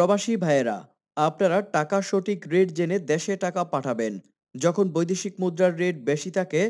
প্রবাসী ভাইয়েরা আপনারা টাকা সঠিক রেট জেনে দেশে টাকা পাঠাবেন যখন বৈদেশিক মুদ্রার রেট বেশি থাকে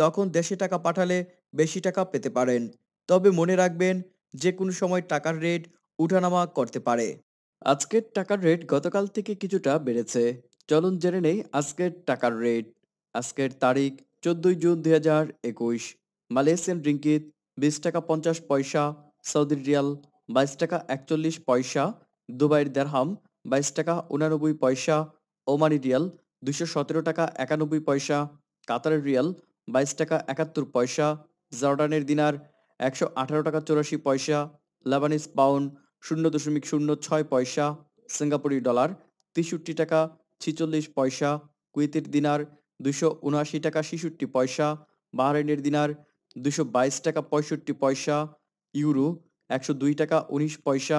তখন দেশে টাকা পাঠালে বেশি টাকা পেতে পারেন তবে মনে রাখবেন যে কোনো সময় টাকার রেট উঠানামা করতে পারে আজকের টাকার রেট গতকাল থেকে কিছুটা বেড়েছে চলুন জেনে নেই আজকের টাকার রেট আজকের তারিখ চোদ্দই জুন দুই হাজার একুশ মালয়েশিয়ান রিঙ্কিত বিশ টাকা পঞ্চাশ পয়সা সৌদি রিয়াল বাইশ টাকা একচল্লিশ পয়সা দুবাইয়ের দেড়হাম বাইশ টাকা উনানব্বই পয়সা ওমানি রিয়াল দুশো সতেরো টাকা একানব্বই পয়সা কাতারের রিয়াল বাইশ টাকা একাত্তর পয়সা জর্ডানের দিনার একশো আঠারো টাকা চৌরাশি পয়সা লেবানিস পাউন্ড শূন্য দশমিক শূন্য ছয় পয়সা সিঙ্গাপুরি ডলার তেষট্টি টাকা ছিচল্লিশ পয়সা কুয়েতের দিনার দুশো উনআশি টাকা ছেষট্টি পয়সা বাহরাইনের দিনার দুশো বাইশ টাকা পঁয়ষট্টি পয়সা ইউরো একশো দুই টাকা উনিশ পয়সা